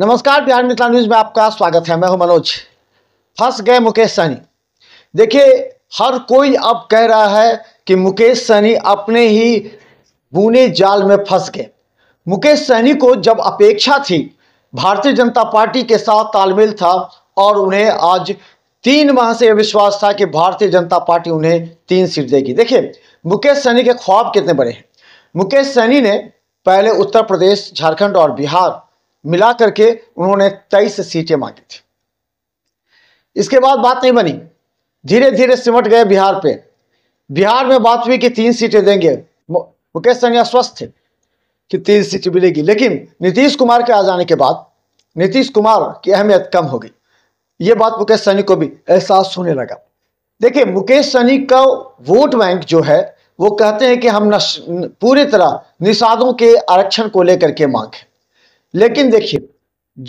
नमस्कार बिहार मिथिला न्यूज में आपका स्वागत है मैं हूं मनोज फंस गए मुकेश सहनी देखिए हर कोई अब कह रहा है कि मुकेश सहनी अपने ही बुने जाल में फंस गए मुकेश सहनी को जब अपेक्षा थी भारतीय जनता पार्टी के साथ तालमेल था और उन्हें आज तीन माह से यह विश्वास था कि भारतीय जनता पार्टी उन्हें तीन सीट देगी देखिए मुकेश सहनी के ख्वाब कितने बड़े हैं मुकेश सहनी ने पहले उत्तर प्रदेश झारखंड और बिहार मिला करके उन्होंने तेईस सीटें मांगी थी इसके बाद बात नहीं बनी धीरे धीरे सिमट गए बिहार पे बिहार में बात हुई कि तीन सीटें देंगे मुकेश सहनिया स्वस्थ थे कि तीन सीटें मिलेगी लेकिन नीतीश कुमार के आ जाने के बाद नीतीश कुमार की अहमियत कम हो गई ये बात मुकेश सहनी को भी एहसास होने लगा देखिए मुकेश सहनी का वोट बैंक जो है वो कहते हैं कि हम पूरी तरह निषादों के आरक्षण को लेकर के मांग है लेकिन देखिए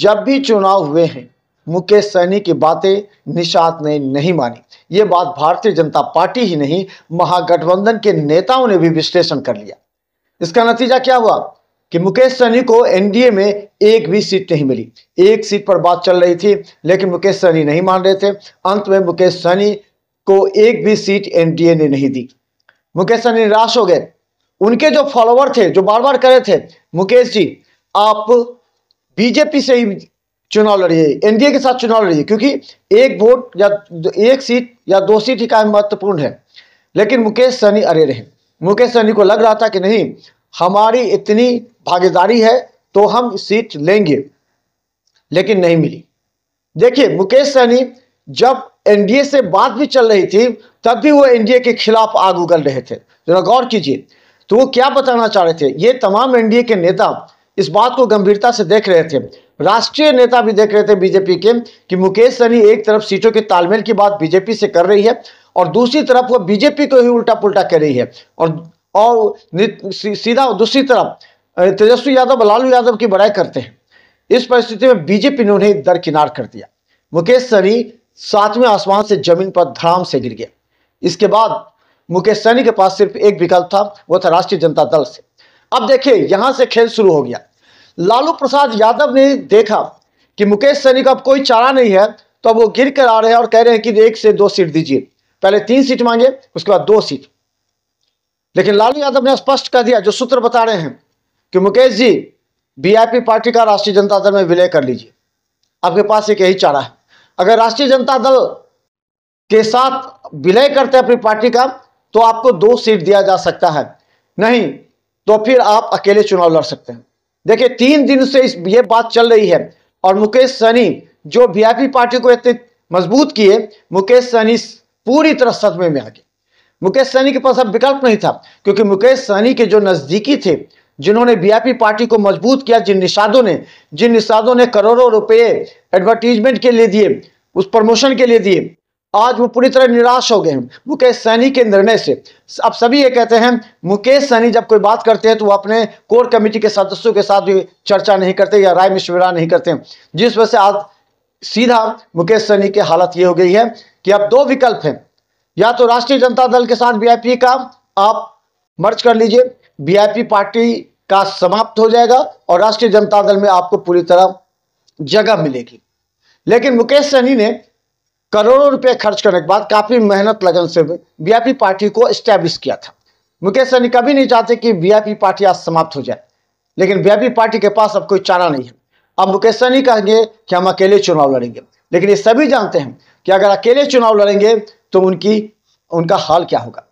जब भी चुनाव हुए हैं मुकेश सैनी की बातें निषाद ने नहीं मानी ये बात भारतीय जनता पार्टी ही नहीं महागठबंधन के नेताओं ने भी विश्लेषण कर लिया इसका नतीजा क्या हुआ कि मुकेश सहनी को एनडीए में एक भी सीट नहीं मिली एक सीट पर बात चल रही थी लेकिन मुकेश सहनी नहीं मान रहे थे अंत में मुकेश सहनी को एक भी सीट एनडीए ने नहीं दी मुकेश सहनी निराश हो गए उनके जो फॉलोवर थे जो बार बार करे थे मुकेश जी आप बीजेपी से ही चुनाव लड़िए एनडीए के साथ चुनाव लड़िए क्योंकि एक वोट या एक सीट या दो सीट ही कायम महत्वपूर्ण है लेकिन मुकेश सहनी अरे रहे मुकेश सहनी को लग रहा था कि नहीं हमारी इतनी भागीदारी है तो हम सीट लेंगे लेकिन नहीं मिली देखिए मुकेश सहनी जब एनडीए से बात भी चल रही थी तब भी वो एनडीए के खिलाफ आग उगल रहे थे जरा गौर कीजिए तो वो क्या बताना चाह रहे थे ये तमाम एनडीए के नेता इस बात को गंभीरता से देख रहे थे राष्ट्रीय नेता भी देख रहे थे बीजेपी के कि मुकेश सहनी एक तरफ सीटों के तालमेल की बात बीजेपी से कर रही है और दूसरी तरफ वो बीजेपी को ही उल्टा पुल्टा कर रही है और और सीधा दूसरी तरफ तेजस्वी यादव लालू यादव की बड़ाई करते हैं इस परिस्थिति में बीजेपी ने उन्हें दरकिनार कर दिया मुकेश सहनी सातवें आसमान से जमीन पर धड़ाम से गिर गया इसके बाद मुकेश सहनी के पास सिर्फ एक विकल्प था वो था राष्ट्रीय जनता दल से अब देखिए यहां से खेल शुरू हो गया लालू प्रसाद यादव ने देखा कि मुकेश सैनी का अब कोई चारा नहीं है तो अब वो गिर कर आ रहे हैं और कह रहे हैं कि एक से दो सीट दीजिए पहले तीन सीट मांगे उसके बाद दो सीट लेकिन लालू यादव ने स्पष्ट कर दिया जो सूत्र बता रहे हैं कि मुकेश जी बी पार्टी का राष्ट्रीय जनता दल में विलय कर लीजिए आपके पास एक यही चारा है अगर राष्ट्रीय जनता दल के साथ विलय करते अपनी पार्टी का तो आपको दो सीट दिया जा सकता है नहीं तो फिर आप अकेले चुनाव लड़ सकते हैं देखिए तीन दिन से इस ये बात चल रही है और मुकेश सहनी जो वी पार्टी को इतने मजबूत किए मुकेश सहनी पूरी तरह सदमे में आ गए मुकेश सहनी के पास अब विकल्प नहीं था क्योंकि मुकेश सहनी के जो नज़दीकी थे जिन्होंने वी पार्टी को मजबूत किया जिन निषादों ने जिन निषादों ने करोड़ों रुपए एडवर्टीजमेंट के लिए दिए उस प्रमोशन के लिए दिए आज वो पूरी तरह निराश हो गए हैं मुकेश सैनी के निर्णय से अब सभी ये कहते हैं मुकेश सैनी जब कोई बात करते हैं तो वो अपने कोर कमेटी के सदस्यों के साथ भी चर्चा नहीं करते या राय मशवरा नहीं करते जिस वजह से आज सीधा मुकेश सैनी की हालत ये हो गई है कि अब दो विकल्प हैं या तो राष्ट्रीय जनता दल के साथ वी का आप मर्ज कर लीजिए वी पार्टी का समाप्त हो जाएगा और राष्ट्रीय जनता दल में आपको पूरी तरह जगह मिलेगी लेकिन मुकेश सहनी ने करोड़ों रुपए खर्च करने के बाद काफ़ी मेहनत लगन से बीआरपी पार्टी को स्टैब्लिश किया था मुकेश सैनी कभी नहीं चाहते कि बीआरपी पार्टी आज समाप्त हो जाए लेकिन बीआरपी पार्टी के पास अब कोई चारा नहीं है अब मुकेश सैनी कहेंगे कि हम अकेले चुनाव लड़ेंगे लेकिन ये सभी जानते हैं कि अगर अकेले चुनाव लड़ेंगे तो उनकी उनका हाल क्या होगा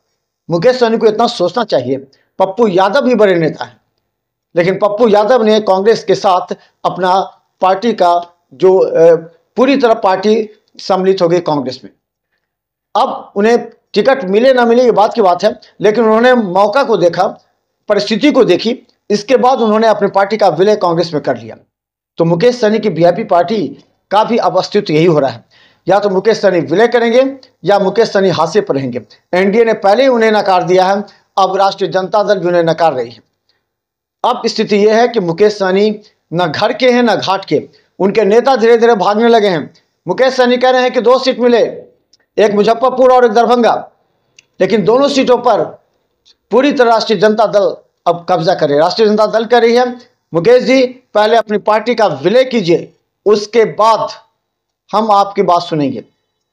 मुकेश सहनी को इतना सोचना चाहिए पप्पू यादव भी बड़े नेता हैं लेकिन पप्पू यादव ने कांग्रेस के साथ अपना पार्टी का जो पूरी तरह पार्टी सम्मिलित हो गई कांग्रेस में अब उन्हें टिकट मिले ना मिले ये बात की बात है लेकिन उन्होंने मौका को देखा परिस्थिति को देखी इसके बाद उन्होंने अपनी पार्टी का विलय कांग्रेस में कर लिया तो मुकेश सहनी की बीआईपी पार्टी का भी अब अस्तित्व यही हो रहा है या तो मुकेश सहनी विलय करेंगे या मुकेश सहनी हादसे पर रहेंगे एनडीए ने पहले ही उन्हें नकार दिया है अब राष्ट्रीय जनता दल भी उन्हें नकार रही है अब स्थिति यह है कि मुकेश सहनी न घर के हैं न घाट के उनके नेता धीरे धीरे भागने लगे हैं मुकेश सहनी कह रहे हैं कि दो सीट मिले एक मुजफ्फरपुर और एक दरभंगा लेकिन दोनों सीटों पर पूरी तरह राष्ट्रीय जनता दल अब कब्जा करे राष्ट्रीय जनता दल कह रही है मुकेश जी पहले अपनी पार्टी का विलय कीजिए उसके बाद हम आपकी बात सुनेंगे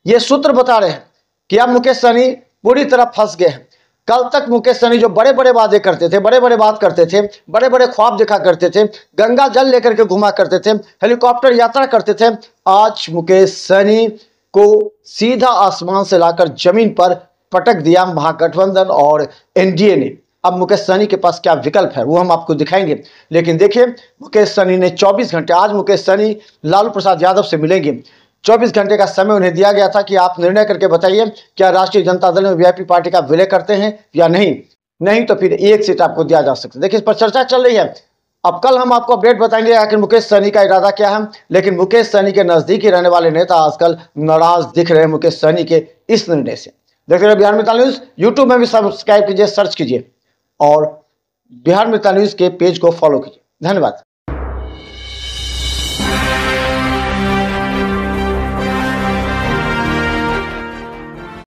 ये सूत्र बता रहे हैं कि अब मुकेश सहनी पूरी तरह फंस गए हैं कल तक मुकेश सहनी जो बड़े बड़े वादे करते थे बड़े बड़े बात करते थे बड़े बड़े ख्वाब देखा करते थे गंगा जल लेकर के घुमा करते थे हेलीकॉप्टर यात्रा करते थे आज मुकेश सहनी को सीधा आसमान से लाकर जमीन पर पटक दिया महागठबंधन और एनडीए ने अब मुकेश सहनी के पास क्या विकल्प है वो हम आपको दिखाएंगे लेकिन देखिए मुकेश सहनी ने 24 घंटे आज मुकेश सहनी लालू प्रसाद यादव से मिलेंगे 24 घंटे का समय उन्हें दिया गया था कि आप निर्णय करके बताइए क्या राष्ट्रीय जनता दल में वीआईपी पार्टी का विलय करते हैं या नहीं नहीं तो फिर एक सीट आपको दिया जा सकता है देखिए इस पर चर्चा चल रही है अब कल हम आपको अपडेट बताएंगे आखिर मुकेश सहनी का इरादा क्या है लेकिन मुकेश सहनी के नजदीक ही रहने वाले नेता आजकल नाराज दिख रहे हैं मुकेश सहनी के इस निर्णय से देख रहे बिहार मित्र न्यूज यूट्यूब में भी सब्सक्राइब कीजिए सर्च कीजिए और बिहार मित्र न्यूज के पेज को फॉलो कीजिए धन्यवाद